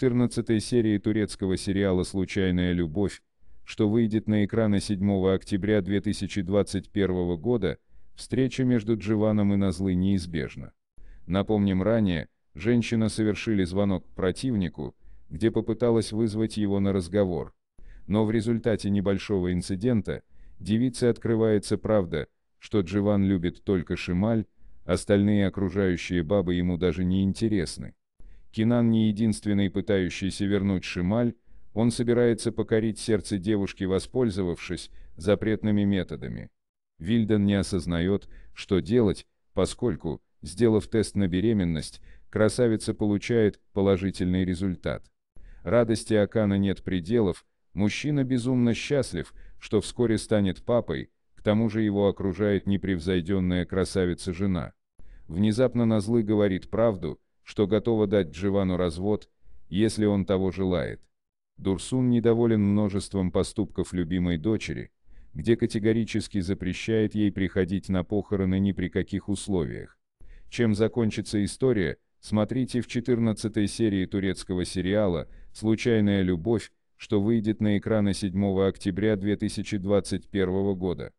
14 серии турецкого сериала «Случайная любовь», что выйдет на экраны 7 октября 2021 года, встреча между Дживаном и Назлы неизбежна. Напомним ранее, женщина совершили звонок к противнику, где попыталась вызвать его на разговор. Но в результате небольшого инцидента, девице открывается правда, что Дживан любит только Шималь, остальные окружающие бабы ему даже не интересны. Кинан не единственный пытающийся вернуть Шималь, он собирается покорить сердце девушки, воспользовавшись запретными методами. Вильден не осознает, что делать, поскольку, сделав тест на беременность, красавица получает положительный результат. Радости Акана нет пределов, мужчина безумно счастлив, что вскоре станет папой, к тому же его окружает непревзойденная красавица-жена. Внезапно Назлы говорит правду, что готова дать Дживану развод, если он того желает. Дурсун недоволен множеством поступков любимой дочери, где категорически запрещает ей приходить на похороны ни при каких условиях. Чем закончится история, смотрите в 14 серии турецкого сериала «Случайная любовь», что выйдет на экраны 7 октября 2021 года.